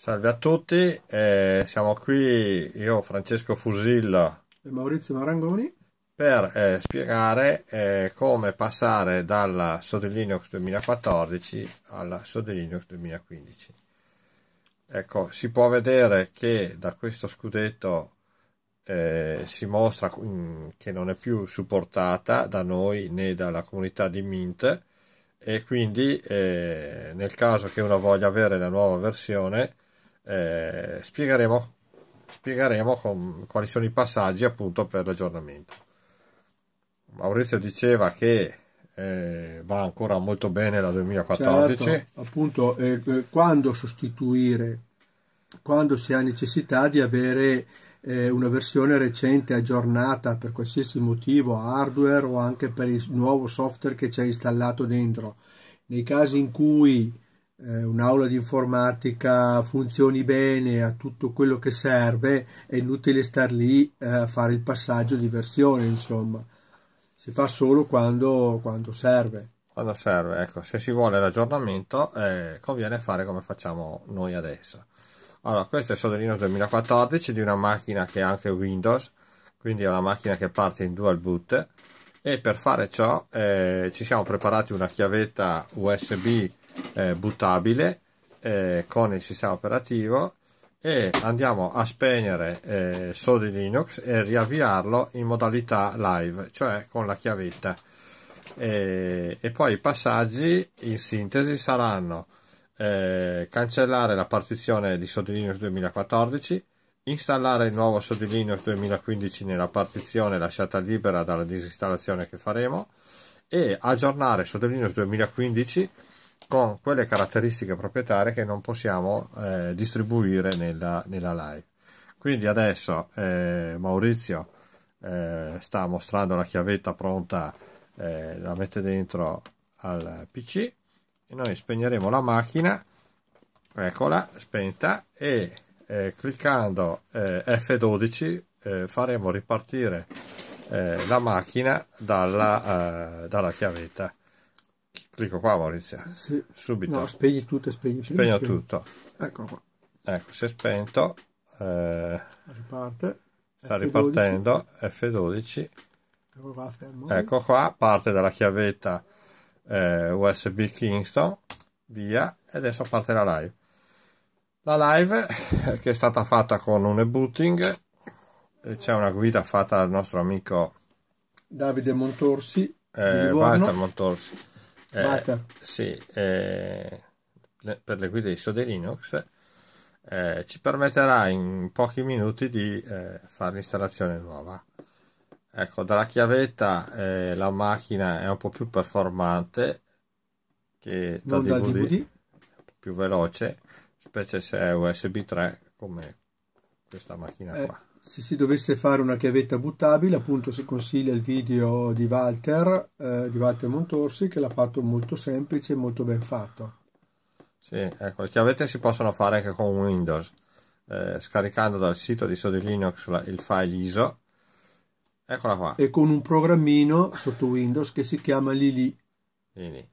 Salve a tutti, eh, siamo qui io, Francesco Fusilla e Maurizio Marangoni per eh, spiegare eh, come passare dalla Sode Linux 2014 alla Sode Linux 2015. Ecco, si può vedere che da questo scudetto eh, si mostra mm, che non è più supportata da noi né dalla comunità di Mint e quindi eh, nel caso che uno voglia avere la nuova versione eh, spiegheremo, spiegheremo con, quali sono i passaggi appunto per l'aggiornamento. Maurizio diceva che eh, va ancora molto bene la 2014. Certo, appunto, eh, eh, quando sostituire? Quando si ha necessità di avere eh, una versione recente, aggiornata per qualsiasi motivo, hardware o anche per il nuovo software che c'è installato dentro. Nei casi in cui eh, un'aula di informatica funzioni bene a tutto quello che serve, è inutile star lì eh, a fare il passaggio di versione, insomma. Si fa solo quando, quando serve. Quando serve, ecco, se si vuole l'aggiornamento eh, conviene fare come facciamo noi adesso. Allora, questo è il soldino 2014 di una macchina che ha anche Windows, quindi è una macchina che parte in dual boot e per fare ciò eh, ci siamo preparati una chiavetta USB eh, buttabile eh, con il sistema operativo e andiamo a spegnere eh, Sodi Linux e riavviarlo in modalità live, cioè con la chiavetta. E, e poi i passaggi in sintesi saranno eh, cancellare la partizione di Sodi Linux 2014, installare il nuovo Sodi Linux 2015 nella partizione lasciata libera dalla disinstallazione che faremo e aggiornare Sodi Linux 2015 con quelle caratteristiche proprietarie che non possiamo eh, distribuire nella, nella, live. Quindi adesso eh, Maurizio eh, sta mostrando la chiavetta pronta, eh, la mette dentro al PC e noi spegneremo la macchina, eccola spenta e eh, cliccando eh, F12 faremo ripartire la macchina dalla, dalla chiavetta Clicco qua Maurizio. Sì. Subito. No, spegni tutto, spegni. Spegno spegni. tutto. Eccolo qua. Ecco, si è spento. Eh, Riparte. Sta F12. ripartendo. F12. Ecco qua, ecco qua, parte dalla chiavetta eh, USB Kingston. Via. E adesso parte la live. La live eh, che è stata fatta con un e-booting. C'è una guida fatta dal nostro amico Davide Montorsi. Eh, Walter Montorsi eh, sì, eh, per le guide di Sode Linux eh, ci permetterà in pochi minuti di eh, fare l'installazione nuova. Ecco, dalla chiavetta eh, la macchina è un po' più performante che da DVD, DVD, più veloce, specie se è USB 3 come questa macchina eh, qua se si dovesse fare una chiavetta buttabile, appunto si consiglia il video di Walter, eh, di Walter Montorsi, che l'ha fatto molto semplice e molto ben fatto. Sì, ecco, le chiavette si possono fare anche con Windows, eh, scaricando dal sito di Sodi Linux il file ISO. Eccola qua. E con un programmino sotto Windows che si chiama Lili. Lili.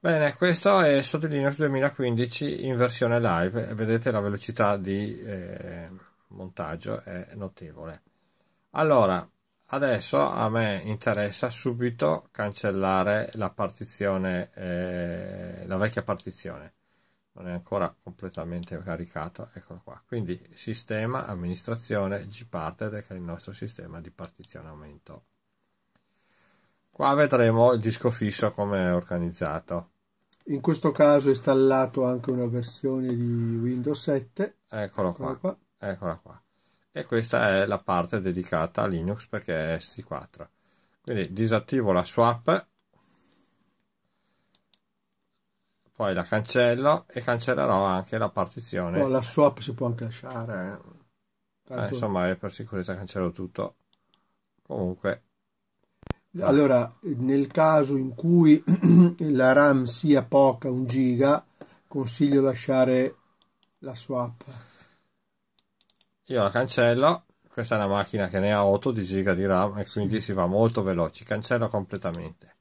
Bene, questo è Sodi 2015 in versione live, vedete la velocità di... Eh montaggio è notevole allora adesso a me interessa subito cancellare la partizione eh, la vecchia partizione non è ancora completamente caricato eccolo qua quindi sistema amministrazione gparted che è il nostro sistema di partizionamento qua vedremo il disco fisso come è organizzato in questo caso è installato anche una versione di windows 7 eccolo, eccolo qua. qua eccola qua e questa è la parte dedicata a Linux perché è ST4 quindi disattivo la swap poi la cancello e cancellerò anche la partizione oh, la swap si può anche lasciare eh. Ah, Tanto... eh, insomma per sicurezza cancello tutto comunque allora nel caso in cui la RAM sia poca un giga consiglio lasciare la swap io la cancello questa è una macchina che ne ha 8 di giga di RAM e quindi si va molto veloci cancello completamente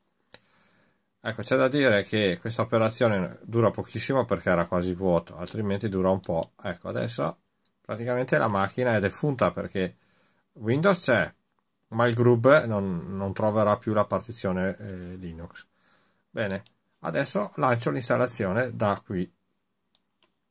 ecco c'è da dire che questa operazione dura pochissimo perché era quasi vuoto altrimenti dura un po' ecco adesso praticamente la macchina è defunta perché Windows c'è ma il Grub non, non troverà più la partizione eh, Linux bene adesso lancio l'installazione da qui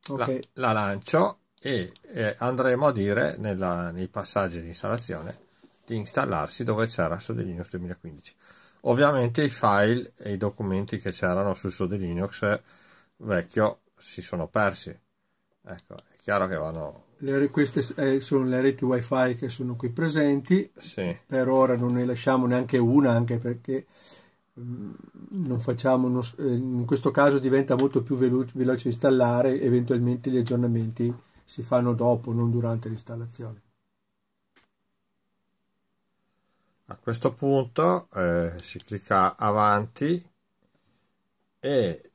okay. la, la lancio e eh, andremo a dire nella, nei passaggi di installazione di installarsi dove c'era Sode Linux 2015 ovviamente i file e i documenti che c'erano su Sode Linux vecchio si sono persi ecco è chiaro che vanno le, queste eh, sono le reti wifi che sono qui presenti sì. per ora non ne lasciamo neanche una anche perché mm, non facciamo uno, eh, in questo caso diventa molto più veloce, veloce installare eventualmente gli aggiornamenti si fanno dopo, non durante l'installazione. A questo punto eh, si clicca avanti e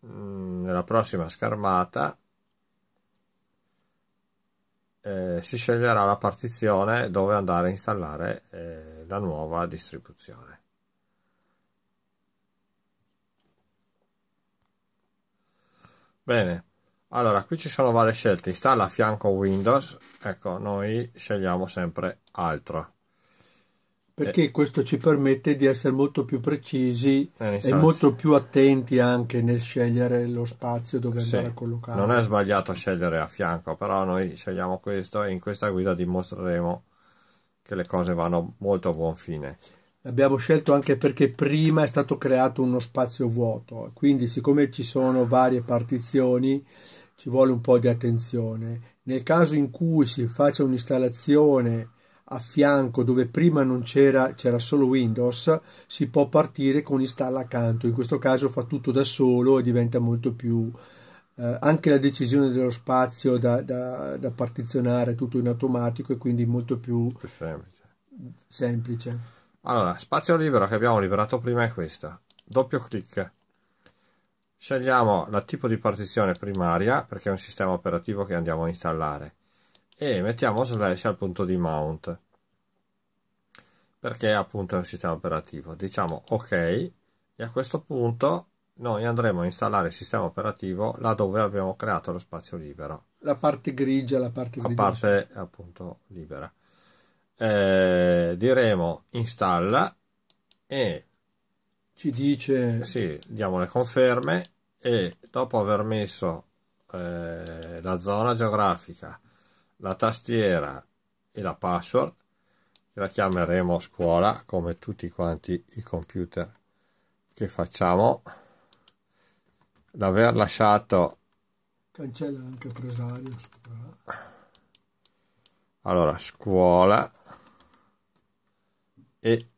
mh, mm, nella prossima schermata eh, si sceglierà la partizione dove andare a installare eh, la nuova distribuzione. Bene, allora, qui ci sono varie scelte, installa a fianco Windows, ecco, noi scegliamo sempre altro. Perché e... Eh. questo ci permette di essere molto più precisi eh, e molto più attenti anche nel scegliere lo spazio dove sì, andare a collocare. Non è sbagliato scegliere a fianco, però noi scegliamo questo e in questa guida dimostreremo che le cose vanno molto a buon fine. L'abbiamo scelto anche perché prima è stato creato uno spazio vuoto, quindi siccome ci sono varie partizioni, ci vuole un po' di attenzione. Nel caso in cui si faccia un'installazione a fianco dove prima non c'era, c'era solo Windows, si può partire con installa accanto. In questo caso fa tutto da solo e diventa molto più eh, anche la decisione dello spazio da, da, da, partizionare tutto in automatico e quindi molto più, più semplice. semplice. Allora, spazio libero che abbiamo liberato prima è questo. Doppio clic scegliamo la tipo di partizione primaria perché è un sistema operativo che andiamo a installare e mettiamo slash al punto di mount perché appunto è un sistema operativo diciamo ok e a questo punto noi andremo a installare il sistema operativo laddove abbiamo creato lo spazio libero la parte grigia la parte grigia. la parte appunto libera eh, diremo installa e ci dice... Sì, diamo le conferme e dopo aver messo eh, la zona geografica, la tastiera e la password, la chiameremo scuola come tutti quanti i computer che facciamo, l'aver lasciato... Cancella anche presario, scuola. Allora, scuola e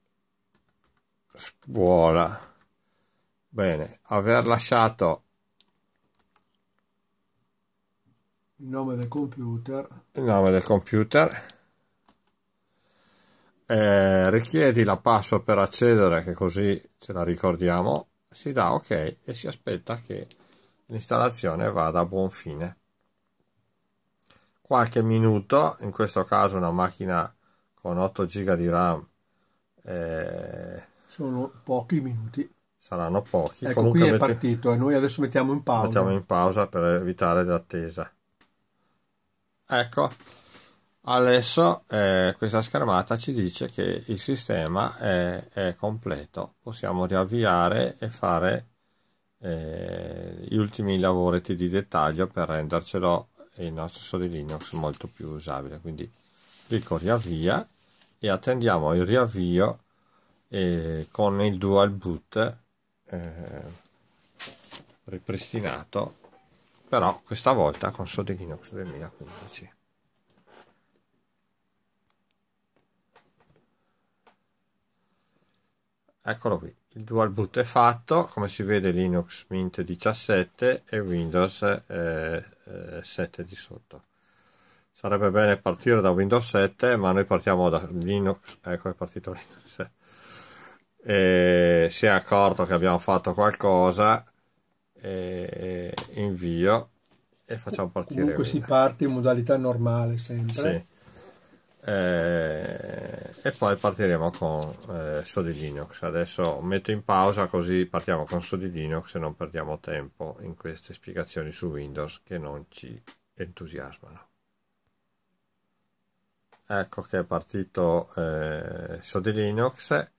scuola. Bene, aver lasciato il nome del computer. Il nome del computer. Eh, richiedi la password per accedere, che così ce la ricordiamo. Si dà ok e si aspetta che l'installazione vada a buon fine. Qualche minuto, in questo caso una macchina con 8 giga di RAM. Eh, sono pochi minuti. Saranno pochi. Ecco, Comunque qui è metti... partito e noi adesso mettiamo in pausa. Mettiamo in pausa per evitare l'attesa. Ecco, adesso eh, questa schermata ci dice che il sistema è, è completo. Possiamo riavviare e fare eh, gli ultimi lavoretti di dettaglio per rendercelo il nostro Soli Linux molto più usabile. Quindi clicco riavvia e attendiamo il riavvio e con il dual boot eh, ripristinato però questa volta con Sode Linux 2015 eccolo qui il dual boot è fatto come si vede Linux Mint 17 e Windows eh, eh, 7 di sotto sarebbe bene partire da Windows 7 ma noi partiamo da Linux ecco è partito Linux 7 eh, si è accorto che abbiamo fatto qualcosa eh, invio e facciamo partire comunque una. si parte in modalità normale sempre sì. Eh, e poi partiremo con eh, Sodi Linux adesso metto in pausa così partiamo con Sodi Linux e non perdiamo tempo in queste spiegazioni su Windows che non ci entusiasmano ecco che è partito eh, Sodi Linux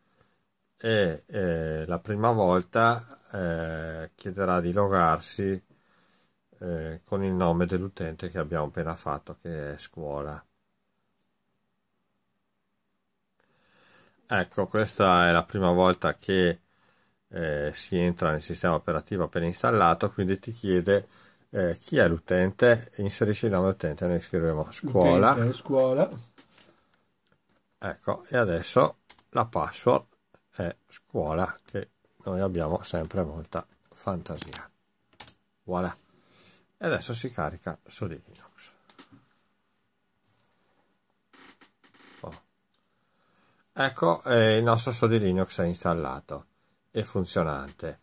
e eh, la prima volta eh, chiederà di logarsi eh, con il nome dell'utente che abbiamo appena fatto che è scuola ecco questa è la prima volta che eh, si entra nel sistema operativo appena installato quindi ti chiede eh, chi è l'utente inserisci il nome dell'utente noi scriviamo scuola. Eh, scuola ecco e adesso la password è scuola che noi abbiamo sempre molta fantasia. Voilà. E adesso si carica su Linux. Oh. Ecco, eh, il nostro Sodi Linux è installato e funzionante.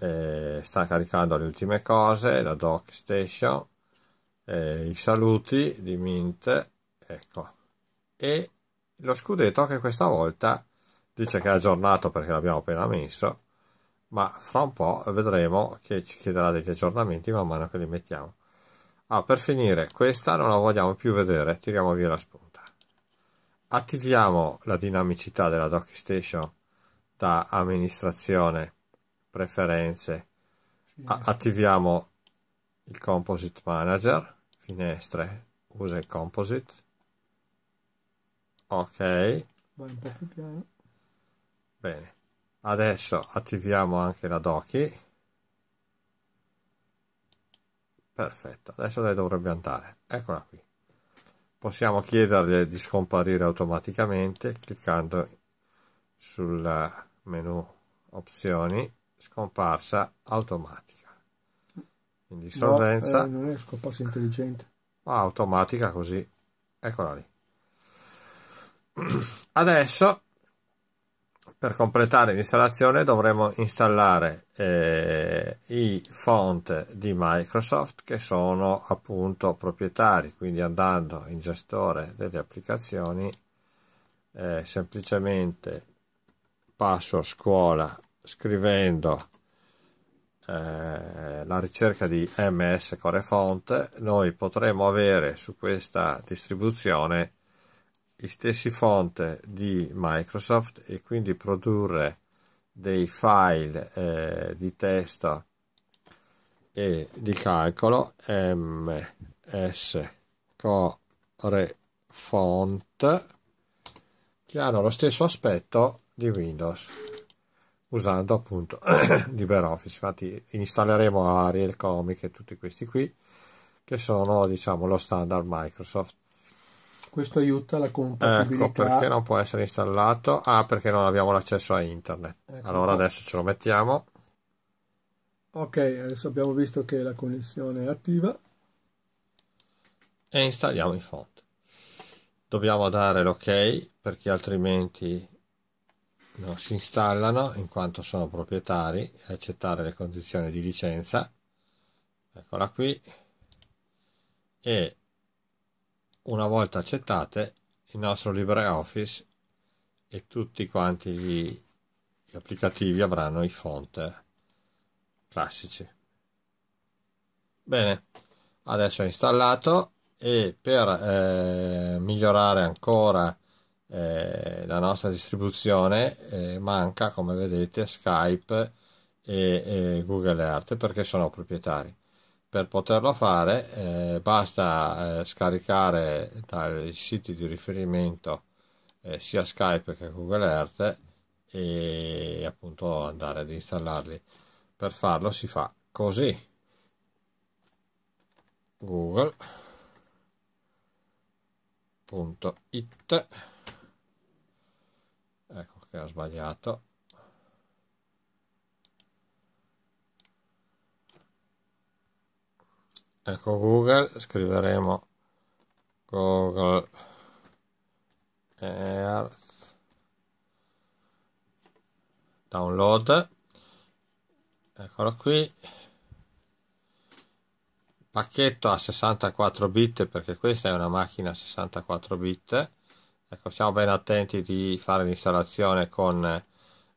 Eh, sta caricando le ultime cose, la dock station, eh, i saluti di Mint, ecco, e lo scudetto che questa volta dice che è aggiornato perché l'abbiamo appena messo ma fra un po' vedremo che ci chiederà degli aggiornamenti man mano che li mettiamo ah per finire questa non la vogliamo più vedere tiriamo via la spunta attiviamo la dinamicità della dock station da amministrazione preferenze attiviamo il composite manager finestre usa il composite ok vai un po' più piano Bene, adesso attiviamo anche la Doki. Perfetto, adesso lei dovrebbe andare. Eccola qui. Possiamo chiederle di scomparire automaticamente cliccando sul menu opzioni scomparsa automatica. Quindi solvenza. No, eh, non è scomparsa intelligente. Ma ah, automatica così. Eccola lì. Adesso per completare l'installazione dovremo installare eh, i font di Microsoft che sono appunto proprietari, quindi andando in gestore delle applicazioni eh, semplicemente passo a scuola scrivendo eh, la ricerca di ms core font noi potremo avere su questa distribuzione gli stessi font di Microsoft e quindi produrre dei file eh, di testo e di calcolo ms core font che hanno lo stesso aspetto di Windows usando appunto LibreOffice infatti installeremo Ariel Comic e tutti questi qui che sono diciamo lo standard Microsoft questo aiuta la compatibilità. Ecco, perché non può essere installato? Ah, perché non abbiamo l'accesso a internet. Ecco. Allora adesso ce lo mettiamo. Ok, adesso abbiamo visto che la connessione è attiva. E installiamo i font. Dobbiamo dare l'ok perché altrimenti non si installano in quanto sono proprietari e accettare le condizioni di licenza. Eccola qui. E una volta accettate, il nostro LibreOffice e tutti quanti gli, gli applicativi avranno i font classici. Bene, adesso è installato e per eh, migliorare ancora eh, la nostra distribuzione eh, manca come vedete Skype e, e Google Earth perché sono proprietari per poterlo fare eh, basta eh, scaricare dai siti di riferimento eh, sia Skype che Google Earth e appunto andare ad installarli per farlo si fa così google.it ecco che ho sbagliato ecco google scriveremo google Earth download eccolo qui pacchetto a 64 bit perché questa è una macchina a 64 bit ecco siamo ben attenti di fare l'installazione con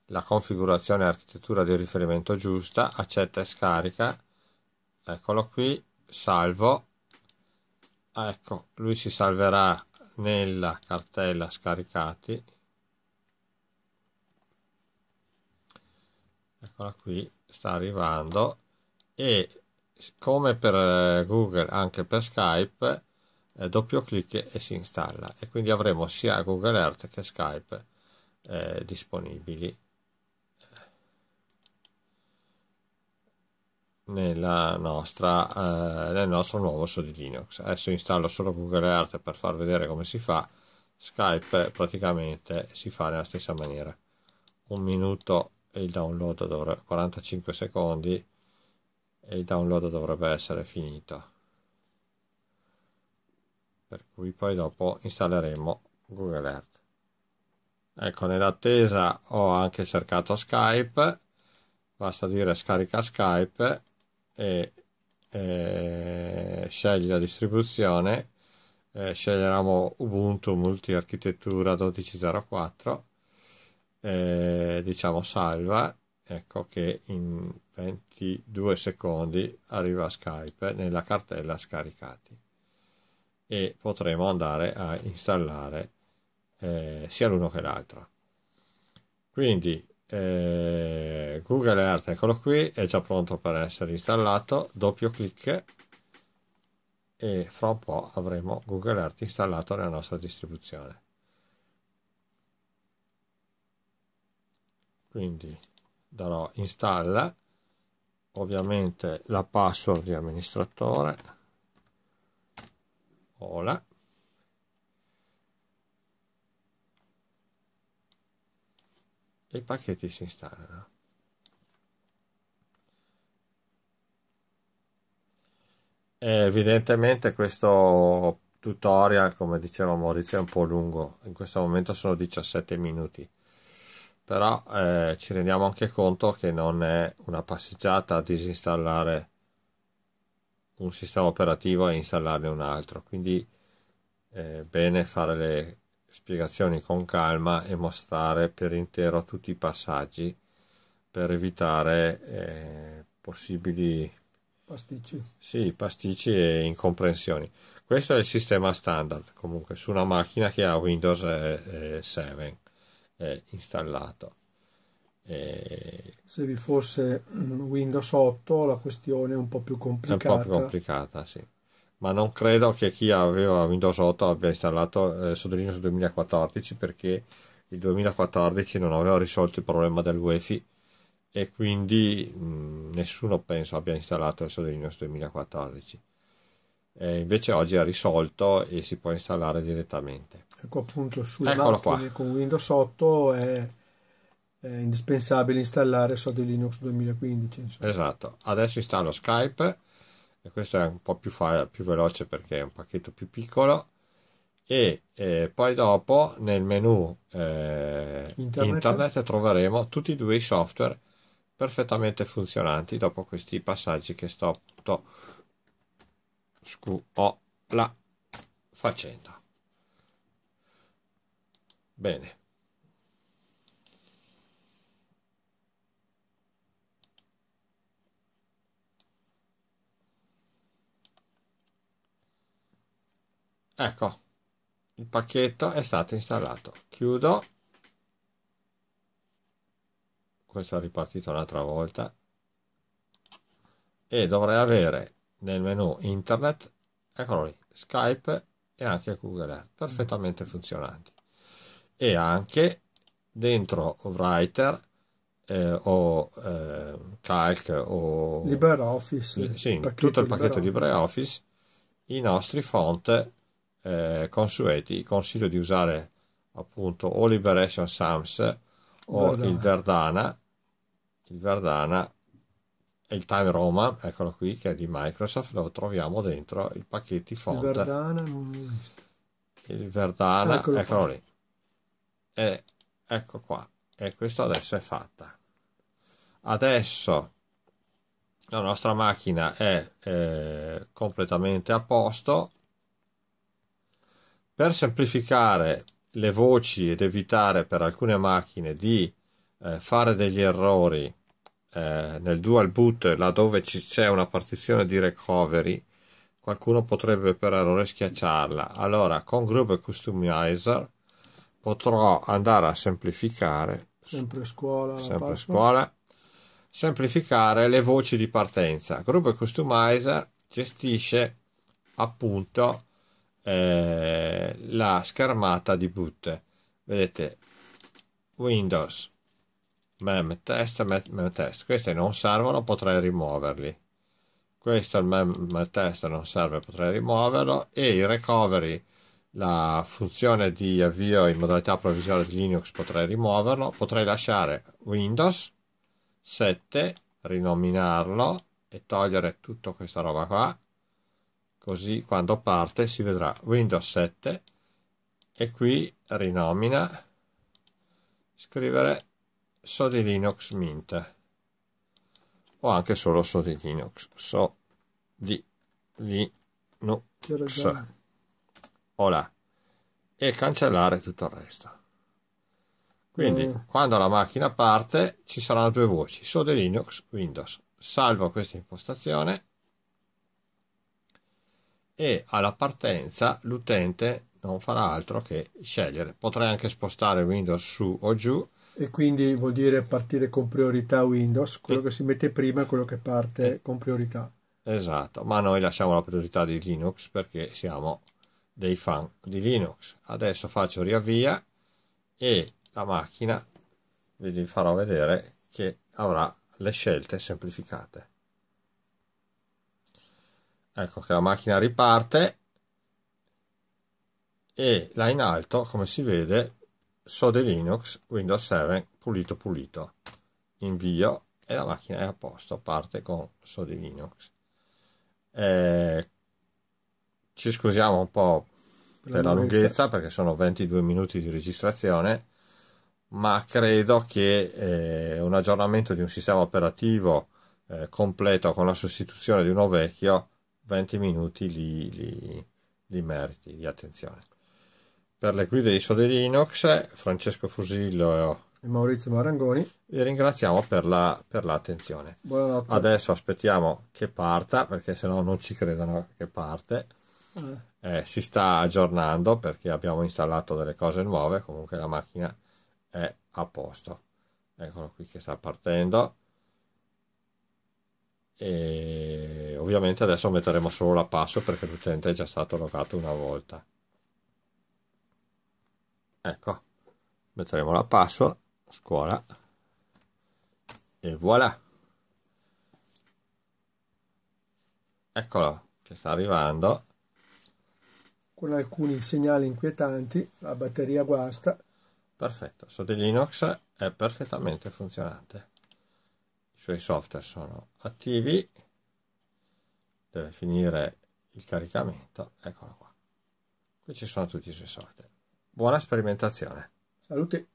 la configurazione e architettura di riferimento giusta accetta e scarica eccolo qui salvo ecco lui si salverà nella cartella scaricati eccola qui sta arrivando e come per google anche per skype eh, doppio clic e si installa e quindi avremo sia google earth che skype eh, disponibili nella nostra, eh, nel nostro nuovo SODI Linux. Adesso installo solo Google Earth per far vedere come si fa. Skype praticamente si fa nella stessa maniera. Un minuto e il download dovrebbe 45 secondi e il download dovrebbe essere finito. Per cui poi dopo installeremo Google Earth. Ecco, nell'attesa ho anche cercato Skype basta dire scarica Skype e eh, scegli la distribuzione eh, sceglieremo Ubuntu Architettura 12.04 eh, diciamo salva ecco che in 22 secondi arriva Skype nella cartella scaricati e potremo andare a installare eh, sia l'uno che l'altro quindi eh, Google Earth, eccolo qui, è già pronto per essere installato, doppio clic e fra un po' avremo Google Earth installato nella nostra distribuzione. Quindi darò installa, ovviamente la password di amministratore, hola e i pacchetti si installano. E evidentemente questo tutorial, come diceva Maurizio, è un po' lungo, in questo momento sono 17 minuti, però eh, ci rendiamo anche conto che non è una passeggiata a disinstallare un sistema operativo e installarne un altro, quindi è eh, bene fare le spiegazioni con calma e mostrare per intero tutti i passaggi per evitare eh, possibili pasticci. Sì, pasticci e incomprensioni. Questo è il sistema standard comunque su una macchina che ha Windows eh, 7 eh, installato. E... Se vi fosse Windows 8 la questione è un po' più complicata. È un po' più complicata, sì ma non credo che chi aveva Windows 8 abbia installato eh, su 2014 perché il 2014 non aveva risolto il problema del wifi e quindi mh, nessuno penso abbia installato il Linux 2014 e invece oggi è risolto e si può installare direttamente ecco appunto sulle Eccolo macchine con Windows 8 è, è indispensabile installare Sode Linux 2015 insomma. esatto adesso installo Skype e questa è un po' più, fa- più veloce perché è un pacchetto più piccolo e eh, poi dopo nel menu eh, internet. internet. troveremo tutti e due i software perfettamente funzionanti dopo questi passaggi che sto appunto scuola facendo bene ecco il pacchetto è stato installato chiudo questo è ripartito un'altra volta e dovrei avere nel menu internet eccolo lì skype e anche google earth perfettamente funzionanti e anche dentro writer eh, o eh, calc o libreoffice sì, tutto il pacchetto libreoffice i nostri font eh, consueti consiglio di usare appunto o Liberation Sams o Verdana. il Verdana il Verdana e il Time Roma eccolo qui che è di Microsoft lo troviamo dentro i pacchetti font il Verdana non l'ho il Verdana eccolo, eccolo lì e ecco qua e questo adesso è fatta adesso la nostra macchina è eh, completamente a posto per semplificare le voci ed evitare per alcune macchine di eh, fare degli errori eh, nel dual boot laddove ci c'è una partizione di recovery, qualcuno potrebbe per errore schiacciarla. Allora con Grub Customizer potrò andare a semplificare sempre scuola, sempre scuola semplificare le voci di partenza. Grub Customizer gestisce appunto eh, la schermata di boot. Vedete, Windows, mem test, mem test. Questi non servono, potrei rimuoverli. Questo il mem test non serve, potrei rimuoverlo. E il recovery, la funzione di avvio in modalità provvisoria di Linux, potrei rimuoverlo. Potrei lasciare Windows 7, rinominarlo e togliere tutta questa roba qua così quando parte si vedrà Windows 7 e qui rinomina scrivere Sodi Linux Mint o anche solo Sodi Linux so Linux Ola. e cancellare tutto il resto quindi mm. quando la macchina parte ci saranno due voci Sodi Linux Windows salvo questa impostazione e alla partenza l'utente non farà altro che scegliere. Potrei anche spostare Windows su o giù. E quindi vuol dire partire con priorità Windows, quello e... che si mette prima è quello che parte e... con priorità. Esatto, ma noi lasciamo la priorità di Linux perché siamo dei fan di Linux. Adesso faccio riavvia e la macchina vi farò vedere che avrà le scelte semplificate ecco che la macchina riparte e là in alto come si vede Sode Linux Windows 7 pulito pulito invio e la macchina è a posto parte con Sode Linux eh, ci scusiamo un po' per, la lunghezza. lunghezza perché sono 22 minuti di registrazione ma credo che eh, un aggiornamento di un sistema operativo eh, completo con la sostituzione di uno vecchio 20 minuti li, li, li meriti di attenzione. Per le guide di Sode Linux, Francesco Fusillo e Maurizio Marangoni. Vi ringraziamo per, la, per l'attenzione. Buonanotte. Adesso aspettiamo che parta, perché se no non ci credono che parte. Eh. Eh, si sta aggiornando perché abbiamo installato delle cose nuove, comunque la macchina è a posto. Eccolo qui che sta partendo. E ovviamente adesso metteremo solo la password perché l'utente è già stato logato una volta ecco metteremo la password scuola e voilà eccolo che sta arrivando con alcuni segnali inquietanti la batteria guasta perfetto Sotto Linux è perfettamente funzionante i suoi software sono attivi deve finire il caricamento, eccolo qua. Qui ci sono tutti i suoi soldi. Buona sperimentazione. Salute.